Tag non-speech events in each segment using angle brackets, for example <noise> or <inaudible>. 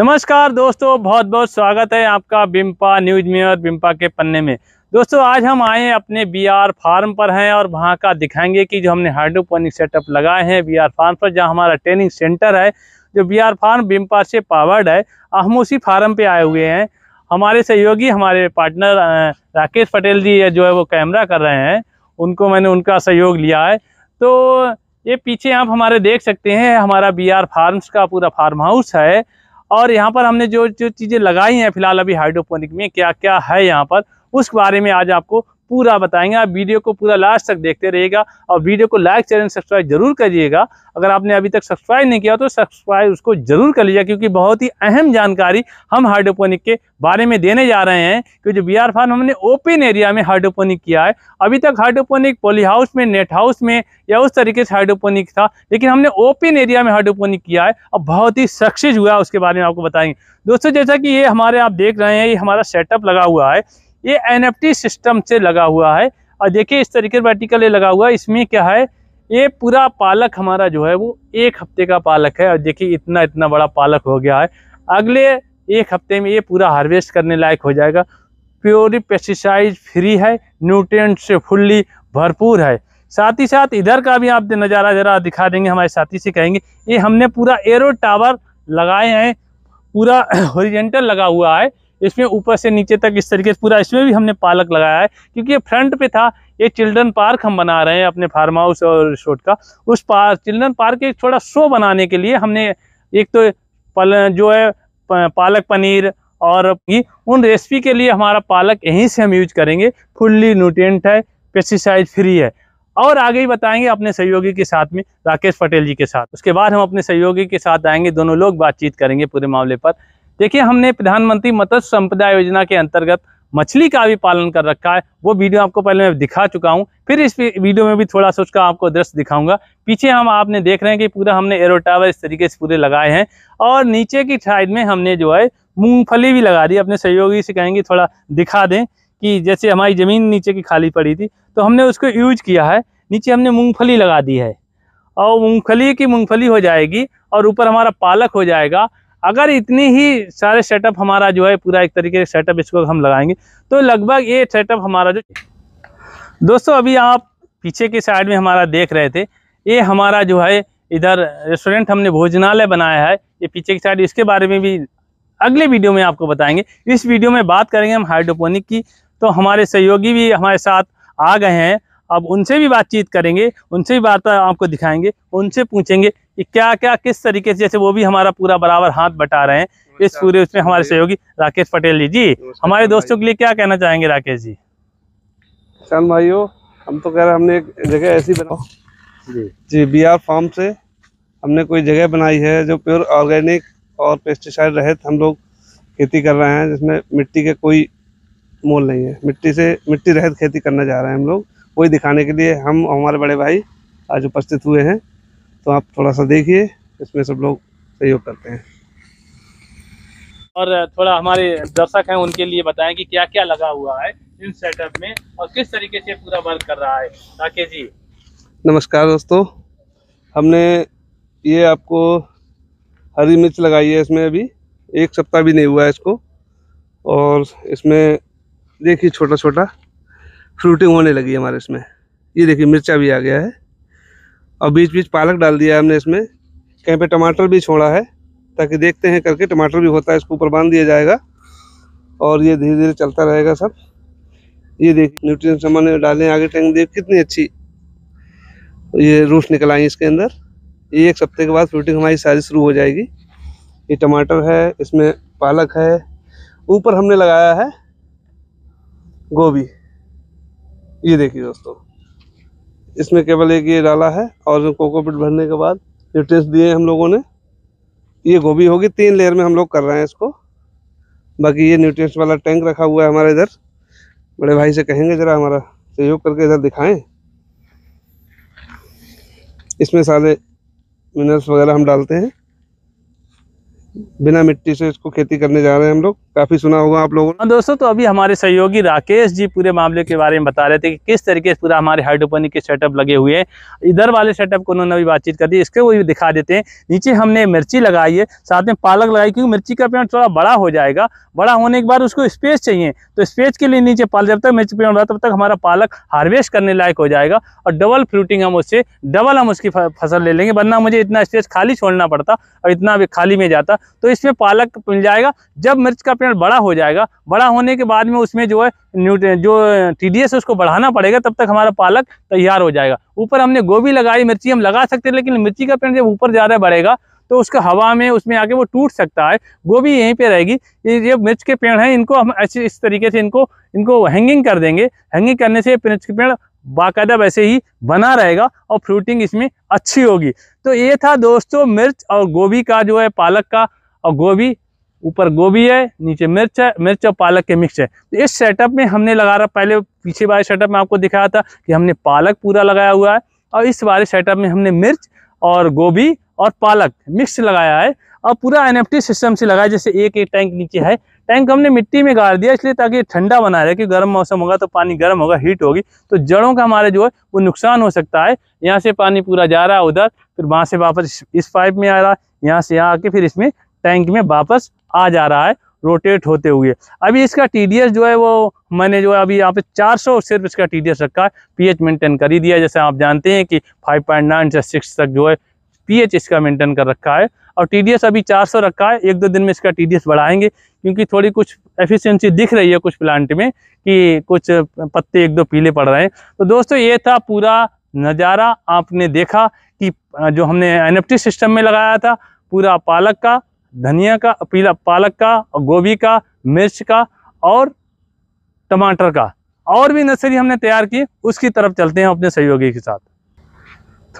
नमस्कार दोस्तों बहुत बहुत स्वागत है आपका बिम्पा न्यूज में और बिम्पा के पन्ने में दोस्तों आज हम आए अपने बीआर फार्म पर हैं और वहाँ का दिखाएंगे कि जो हमने हाइड्रोपोनिक सेटअप लगाए हैं बीआर फार्म पर जहाँ हमारा ट्रेनिंग सेंटर है जो बीआर फार्म बिम्पा से पावर्ड है हम उसी फार्म पर आए हुए हैं हमारे सहयोगी हमारे पार्टनर राकेश पटेल जी जो है वो कैमरा कर रहे हैं उनको मैंने उनका सहयोग लिया है तो ये पीछे आप हमारे देख सकते हैं हमारा बीआर फार्म्स का पूरा फार्म हाउस है और यहाँ पर हमने जो जो चीज़ें लगाई हैं फिलहाल अभी हाइड्रोपोनिक में क्या क्या है यहाँ पर उस बारे में आज आपको पूरा बताएंगे आप वीडियो को पूरा लास्ट तक देखते रहिएगा और वीडियो को लाइक चैनल सब्सक्राइब जरूर करिएगा अगर आपने अभी तक सब्सक्राइब नहीं किया तो सब्सक्राइब उसको जरूर कर लीजिएगा क्योंकि बहुत ही अहम जानकारी हम हाइड्रोपोनिक के बारे में देने जा रहे हैं क्योंकि जो बी आर फार्म हमने ओपन एरिया में हाइड्रोपोनिक किया है अभी तक हाइड्रोपोनिक पॉली हाउस में नेट हाउस में या उस तरीके से हाइड्रोपोनिक था लेकिन हमने ओपन एरिया में हाइड्रोपोनिक किया है और बहुत ही सक्सेस हुआ उसके बारे में आपको बताएंगे दोस्तों जैसा कि ये हमारे आप देख रहे हैं ये हमारा सेटअप लगा हुआ है ये एन सिस्टम से लगा हुआ है और देखिए इस तरीके वर्टिकल ये लगा हुआ है इसमें क्या है ये पूरा पालक हमारा जो है वो एक हफ्ते का पालक है और देखिए इतना इतना बड़ा पालक हो गया है अगले एक हफ्ते में ये पूरा हार्वेस्ट करने लायक हो जाएगा प्योरी पेस्टिसाइड फ्री है न्यूट्रिएंट से फुल्ली भरपूर है साथ ही साथ इधर का भी आप नज़ारा ज़रा दिखा देंगे हमारे साथी से कहेंगे ये हमने पूरा एरो टावर लगाए हैं पूरा ओरिजेंटल <coughs> लगा हुआ है इसमें ऊपर से नीचे तक इस तरीके से पूरा इसमें भी हमने पालक लगाया है क्योंकि ये फ्रंट पे था ये चिल्ड्रन पार्क हम बना रहे हैं अपने फार्म हाउस और रिसोर्ट का उस पार्क चिल्ड्रन पार्क एक थोड़ा शो बनाने के लिए हमने एक तो पल जो है पालक पनीर और उन रेसिपी के लिए हमारा पालक यहीं से हम यूज करेंगे फुल्ली न्यूट्रिएंट है पेस्टिसाइड फ्री है और आगे ही बताएंगे अपने सहयोगी के साथ में राकेश पटेल जी के साथ उसके बाद हम अपने सहयोगी के साथ आएंगे दोनों लोग बातचीत करेंगे पूरे मामले पर देखिए हमने प्रधानमंत्री मत्स्य संपदा योजना के अंतर्गत मछली का भी पालन कर रखा है वो वीडियो आपको पहले मैं दिखा चुका हूँ फिर इस वीडियो में भी थोड़ा सा उसका आपको दृश्य दिखाऊंगा पीछे हम आपने देख रहे हैं कि पूरा हमने एरो टावर इस तरीके से पूरे लगाए हैं और नीचे की साइड में हमने जो है मूंगफली भी लगा दी अपने सहयोगी से कहेंगे थोड़ा दिखा दें कि जैसे हमारी ज़मीन नीचे की खाली पड़ी थी तो हमने उसको यूज किया है नीचे हमने मूँगफली लगा दी है और मूँगफली की मूँगफली हो जाएगी और ऊपर हमारा पालक हो जाएगा अगर इतनी ही सारे सेटअप हमारा जो है पूरा एक तरीके से सेटअप इसको हम लगाएंगे तो लगभग ये सेटअप हमारा जो दोस्तों अभी आप पीछे के साइड में हमारा देख रहे थे ये हमारा जो है इधर रेस्टोरेंट हमने भोजनालय बनाया है ये पीछे की साइड इसके बारे में भी अगले वीडियो में आपको बताएंगे इस वीडियो में बात करेंगे हम हाइड्रोपोनिक की तो हमारे सहयोगी भी हमारे साथ आ गए हैं अब उनसे भी बातचीत करेंगे उनसे भी बात आपको दिखाएंगे उनसे पूछेंगे कि क्या क्या किस तरीके से जैसे वो भी हमारा पूरा बराबर हाथ बटा रहे हैं इस पूरे उसमें हमारे सहयोगी राकेश पटेल जी जी हमारे दोस्तों के लिए क्या कहना चाहेंगे राकेश जी किसान भाई हम तो कह रहे हमने एक जगह ऐसी बना जी बी आर फार्म से हमने कोई जगह बनाई है जो प्योर ऑर्गेनिक और पेस्टिसाइड रहित हम लोग खेती कर रहे हैं जिसमें मिट्टी के कोई मोल नहीं है मिट्टी से मिट्टी रहित खेती करने जा रहे हैं हम लोग वही दिखाने के लिए हम हमारे बड़े भाई आज उपस्थित हुए हैं तो आप थोड़ा सा देखिए इसमें सब लोग सहयोग करते हैं और थोड़ा हमारे दर्शक हैं उनके लिए बताएं कि क्या क्या लगा हुआ है इन सेटअप में और किस तरीके से पूरा वर्क कर रहा है राकेश जी नमस्कार दोस्तों हमने ये आपको हरी मिर्च लगाई है इसमें अभी एक सप्ताह भी नहीं हुआ है इसको और इसमें देखिए छोटा छोटा फ्रूटिंग होने लगी हमारे इसमें ये देखिए मिर्चा भी आ गया है और बीच बीच पालक डाल दिया हमने इसमें कहीं पे टमाटर भी छोड़ा है ताकि देखते हैं करके टमाटर भी होता है इसको ऊपर बांध दिया जाएगा और ये धीरे धीरे चलता रहेगा सब ये देख न्यूट्रिएंट्स सामान डाले आगे टैंक देख कितनी अच्छी ये रूट निकल आई इसके अंदर ये एक सप्ताह के बाद फ्रूटिंग हमारी सारी शुरू हो जाएगी ये टमाटर है इसमें पालक है ऊपर हमने लगाया है गोभी ये देखिए दोस्तों इसमें केवल एक ये डाला है और कोकोपीट भरने के बाद जो टेस्ट दिए हम लोगों ने ये गोभी होगी तीन लेयर में हम लोग कर रहे हैं इसको बाकी ये न्यूट्रिएंट्स वाला टैंक रखा हुआ है हमारे इधर बड़े भाई से कहेंगे ज़रा हमारा सहयोग करके इधर दिखाएं इसमें सारे मिनरल्स वगैरह हम डालते हैं बिना मिट्टी से इसको खेती करने जा रहे हैं हम लोग काफी सुना होगा आप लोगों ने हाँ, दोस्तों तो अभी हमारे सहयोगी राकेश जी पूरे मामले के बारे में बता रहे थे कि किस तरीके से पूरा हमारे हाइड्रोपोनिक के सेटअप लगे हुए हैं इधर वाले सेटअप को उन्होंने अभी बातचीत कर दी इसके वो भी दिखा देते हैं नीचे हमने मिर्ची लगाई है साथ में पालक लगाई क्योंकि मिर्ची का पेड़ थोड़ा बड़ा हो जाएगा बड़ा होने के बाद उसको स्पेस चाहिए तो स्पेस के लिए नीचे पालक जब तक मिर्ची पेड़ रहा तब तक हमारा पालक हार्वेस्ट करने लायक हो जाएगा और डबल फ्रूटिंग हम उससे डबल हम उसकी फसल ले लेंगे वरना मुझे इतना स्पेस खाली छोड़ना पड़ता और इतना खाली में जाता तो इसमें पालक मिल जाएगा जब मिर्च का कंटेनर बड़ा हो जाएगा बड़ा होने के बाद में उसमें जो है न्यूट्रन जो टी डी एस उसको बढ़ाना पड़ेगा तब तक हमारा पालक तैयार हो जाएगा ऊपर हमने गोभी लगाई मिर्ची हम लगा सकते हैं लेकिन मिर्ची का पेड़ जब ऊपर ज़्यादा बढ़ेगा तो उसका हवा में उसमें आके वो टूट सकता है गोभी यहीं पे रहेगी ये ये मिर्च के पेड़ हैं इनको हम ऐसे इस तरीके से इनको इनको हैंगिंग कर देंगे हैंगिंग करने से मिर्च के पेड़ बाकायदा वैसे ही बना रहेगा और फ्रूटिंग इसमें अच्छी होगी तो ये था दोस्तों मिर्च और गोभी का जो है पालक का और गोभी ऊपर गोभी है नीचे मिर्च है मिर्च और पालक के मिक्स है तो इस सेटअप में हमने लगा रहा पहले पीछे वाले सेटअप में आपको दिखाया था कि हमने पालक पूरा लगाया हुआ है और इस वाले सेटअप में हमने मिर्च और गोभी और पालक मिक्स लगाया है और पूरा एन सिस्टम से लगाया जैसे एक एक टैंक नीचे है टैंक हमने मिट्टी में गाड़ दिया इसलिए ताकि ठंडा बना रहे कि गर्म मौसम होगा तो पानी गर्म होगा हीट होगी तो जड़ों का हमारे जो है वो नुकसान हो सकता है यहाँ से पानी पूरा जा रहा है उधर फिर वहाँ से वापस इस पाइप में आ रहा है यहाँ से यहाँ आके फिर इसमें टैंक में वापस आ जा रहा है रोटेट होते हुए अभी इसका टी जो है वो मैंने जो है अभी यहाँ पे 400 सिर्फ इसका टी रखा है पीएच मेंटेन कर ही दिया जैसे आप जानते हैं कि 5.9 से 6 तक जो है पीएच इसका मेंटेन कर रखा है और टी अभी 400 रखा है एक दो दिन में इसका टी बढ़ाएंगे क्योंकि थोड़ी कुछ एफिशिएंसी दिख रही है कुछ प्लांट में कि कुछ पत्ते एक दो पीले पड़ रहे हैं तो दोस्तों ये था पूरा नज़ारा आपने देखा कि जो हमने एन सिस्टम में लगाया था पूरा पालक का धनिया का पीला पालक का और गोभी का मिर्च का और टमाटर का और भी नर्सरी हमने तैयार की उसकी तरफ चलते हैं अपने सहयोगी के साथ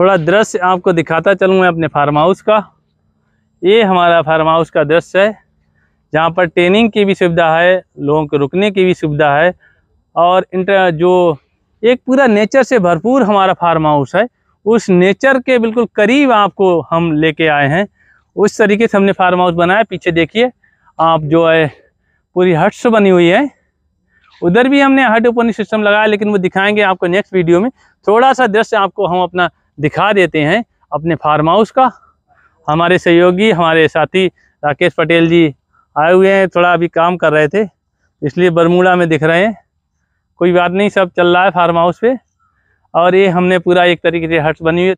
थोड़ा दृश्य आपको दिखाता चलूँ मैं अपने फार्म हाउस का ये हमारा फार्म हाउस का दृश्य है जहाँ पर ट्रेनिंग की भी सुविधा है लोगों को रुकने की भी सुविधा है और इंटर जो एक पूरा नेचर से भरपूर हमारा फार्म हाउस है उस नेचर के बिल्कुल करीब आपको हम लेके आए हैं उस तरीके से हमने फार्म हाउस बनाया पीछे देखिए आप जो है पूरी हट्स बनी हुई है उधर भी हमने हट ओपन सिस्टम लगाया लेकिन वो दिखाएंगे आपको नेक्स्ट वीडियो में थोड़ा सा दृश्य आपको हम अपना दिखा देते हैं अपने फार्म हाउस का हमारे सहयोगी हमारे साथी राकेश पटेल जी आए हुए हैं थोड़ा अभी काम कर रहे थे इसलिए बरमूड़ा में दिख रहे हैं कोई बात नहीं सब चल रहा है फार्म हाउस पे और ये हमने पूरा एक तरीके से हट बनी हुई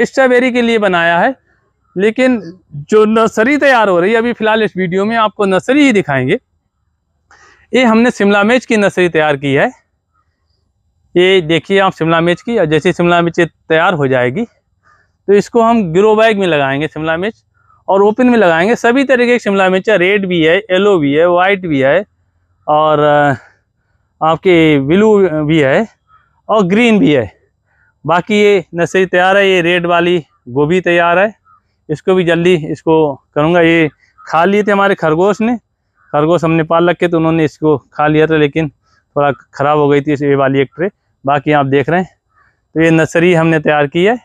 है स्ट्रॉबेरी के लिए बनाया है लेकिन जो नर्सरी तैयार हो रही है अभी फिलहाल इस वीडियो में आपको नर्सरी ही दिखाएंगे ये हमने शिमला मिर्च की नर्सरी तैयार की है ये देखिए आप शिमला मिर्च की और जैसे शिमला मिर्च तैयार हो जाएगी तो इसको हम ग्रो बैग में लगाएंगे शिमला मिर्च और ओपन में लगाएंगे सभी तरीके की शिमला मिर्च रेड भी है येलो भी है वाइट भी है और आपके ब्लू भी है और ग्रीन भी है बाकी ये नर्सरी तैयार है ये रेड वाली गोभी तैयार है इसको भी जल्दी इसको करूँगा ये खा लिए थे हमारे खरगोश ने खरगोश हमने पाल रखे तो उन्होंने इसको खा लिया था लेकिन थोड़ा ख़राब हो गई थी ये वाली एक ट्रे बाकी आप देख रहे हैं तो ये नर्सरी हमने तैयार की है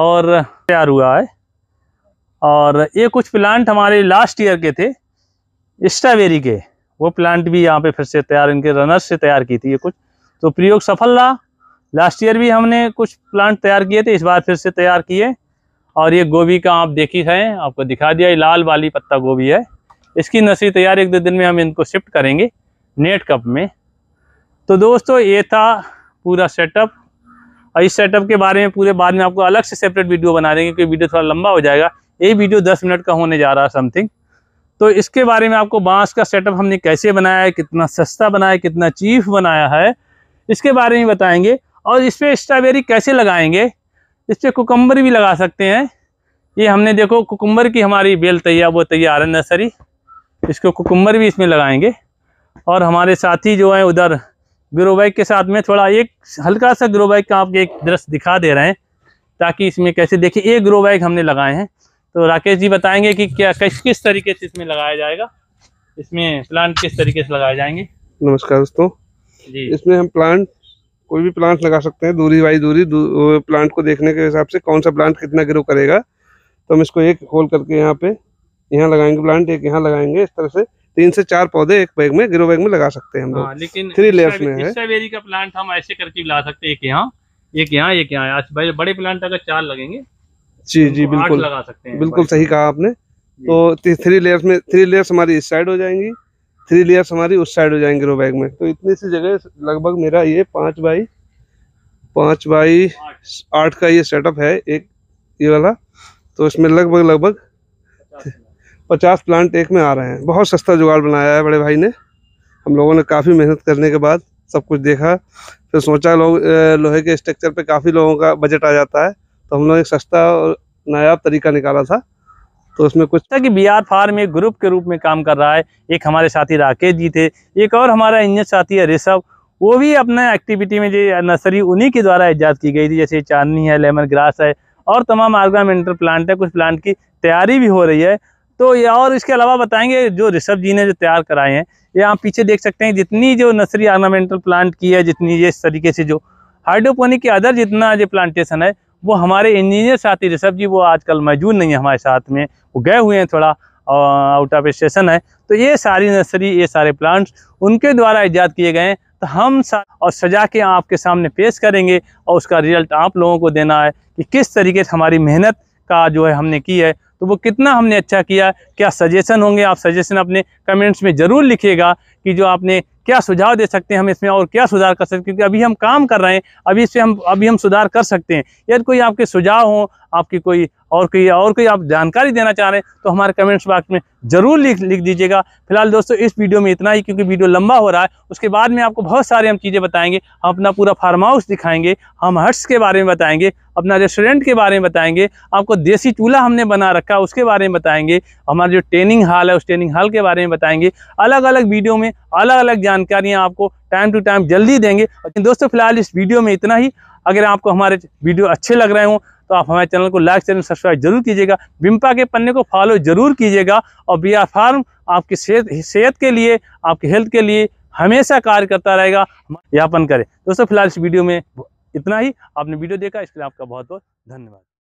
और तैयार हुआ है और ये कुछ प्लांट हमारे लास्ट ईयर के थे स्ट्रॉबेरी के वो प्लांट भी यहाँ पे फिर से तैयार इनके रनर्स से तैयार की थी ये कुछ तो प्रयोग सफल रहा लास्ट ईयर भी हमने कुछ प्लांट तैयार किए थे इस बार फिर से तैयार किए और ये गोभी का आप देखी है आपको दिखा दिया ये लाल वाली पत्ता गोभी है इसकी नसी तैयार एक दो दिन में हम इनको शिफ्ट करेंगे नेट कप में तो दोस्तों ये था पूरा सेटअप और इस सेटअप के बारे में पूरे बाद में आपको अलग से सेपरेट वीडियो बना देंगे क्योंकि वीडियो थोड़ा लंबा हो जाएगा ये वीडियो दस मिनट का होने जा रहा है समथिंग तो इसके बारे में आपको बांस का सेटअप हमने कैसे बनाया है कितना सस्ता बनाया कितना चीफ बनाया है इसके बारे में बताएंगे और इस पर स्ट्रॉबेरी कैसे लगाएंगे इस पर कुकम्बर भी लगा सकते हैं ये हमने देखो कुकुम्बर की हमारी बेल तैयार वो तैयार है नर्सरी इसको कुकुम्बर भी इसमें लगाएंगे और हमारे साथी जो हैं उधर ग्रो बैग के साथ में थोड़ा एक हल्का सा ग्रो बैग का आपके एक दृश्य दिखा दे रहे हैं ताकि इसमें कैसे देखिए एक ग्रो बैग हमने लगाए हैं तो राकेश जी बताएंगे कि क्या किस किस तरीके से इसमें लगाया जाएगा इसमें प्लांट किस तरीके से लगाए जाएंगे नमस्कार दोस्तों जी इसमें हम प्लांट कोई भी प्लांट लगा सकते हैं दूरी बाई दूरी दू, प्लांट को देखने के हिसाब से कौन सा प्लांट कितना ग्रो करेगा तो हम इसको एक होल करके यहाँ पे यहाँ लगाएंगे प्लांट एक यहाँ लगाएंगे इस तरह से तीन से चार पौधे एक बैग में ग्रो बैग में लगा सकते हैं हम लोग हाँ, लेकिन थ्री लेयर्स में है का प्लांट हम ऐसे करके ला सकते हैं एक यहाँ एक यहाँ एक यहाँ बड़े प्लांट अगर चार लगेंगे जी तो जी बिल्कुल लगा सकते हैं बिल्कुल सही कहा आपने तो थ्री लेयर्स में थ्री लेयर्स हमारी इस साइड हो जाएंगी थ्री लेयर्स हमारी उस साइड हो जाएंगे रो बैग में तो इतनी सी जगह लगभग मेरा ये पाँच बाई पाँच बाई आठ का ये सेटअप है एक ये वाला तो इसमें लगभग लगभग पचास प्लांट एक में आ रहे हैं बहुत सस्ता जुगाड़ बनाया है बड़े भाई ने हम लोगों ने काफ़ी मेहनत करने के बाद सब कुछ देखा फिर सोचा लोग लोहे के स्ट्रक्चर पे काफ़ी लोगों का बजट आ जाता है तो हम लोग एक सस्ता और नायाब तरीका निकाला था तो उसमें कुछ था कि बिहार फार्म एक ग्रुप के रूप में काम कर रहा है एक हमारे साथी राकेश जी थे एक और हमारा इंजन साथी है ऋषभ वो भी अपना एक्टिविटी में जो नर्सरी उन्हीं के द्वारा ईजाद की गई थी जैसे चांदनी है लेमन ग्रास है और तमाम आर्गामेंटल प्लांट है कुछ प्लांट की तैयारी भी हो रही है तो ये और इसके अलावा बताएंगे जो ऋषभ जी ने जो तैयार कराए हैं ये आप पीछे देख सकते हैं जितनी जो नर्सरी आर्नामेंटल प्लांट की है जितनी ये इस तरीके से जो हाइड्रोपोनिक के अदर जितना जो प्लांटेशन है वो हमारे इंजीनियर साथी ऋषभ जी वो आजकल मौजूद नहीं है हमारे साथ में वो गए हुए हैं थोड़ा आउट ऑफ स्टेशन है तो ये सारी नर्सरी ये सारे प्लांट्स उनके द्वारा ईजाद किए गए हैं तो हम और सजा के आपके सामने पेश करेंगे और उसका रिजल्ट आप लोगों को देना है कि किस तरीके से हमारी मेहनत का जो है हमने की है तो वो कितना हमने अच्छा किया क्या सजेशन होंगे आप सजेशन अपने कमेंट्स में ज़रूर लिखिएगा कि जो आपने क्या सुझाव दे सकते हैं हम इसमें और क्या सुधार कर सकते हैं क्योंकि अभी हम काम कर रहे हैं अभी इसमें हम अभी हम सुधार कर सकते हैं यदि कोई आपके सुझाव हो आपकी कोई और कोई और कोई आप जानकारी देना चाह रहे हैं तो हमारे कमेंट्स बॉक्स में ज़रूर लिख लिख दीजिएगा फिलहाल दोस्तों इस वीडियो में इतना ही क्योंकि वीडियो लंबा हो रहा है उसके बाद में आपको बहुत सारे हम चीज़ें बताएंगे हम अपना पूरा फार्म हाउस दिखाएंगे हम हट्स के बारे में बताएंगे अपना रेस्टोरेंट के बारे में बताएंगे आपको देसी चूल्हा हमने बना रखा है उसके बारे में बताएंगे हमारा जो ट्रेनिंग हॉल है उस ट्रेनिंग हॉल के बारे में बताएंगे अलग अलग वीडियो में अलग अलग जानकारियाँ आपको टाइम टू टाइम जल्दी देंगे दोस्तों फिलहाल इस वीडियो में इतना ही अगर आपको हमारे वीडियो अच्छे लग रहे हों तो आप हमारे चैनल को लाइक चैनल सब्सक्राइब जरूर कीजिएगा बिम्पा के पन्ने को फॉलो जरूर कीजिएगा और बी आर फार्म आपकी सेहत सेहत के लिए आपके हेल्थ के लिए हमेशा कार्य करता रहेगा यापन करें दोस्तों फिलहाल इस वीडियो में इतना ही आपने वीडियो देखा इसके लिए आपका बहुत बहुत धन्यवाद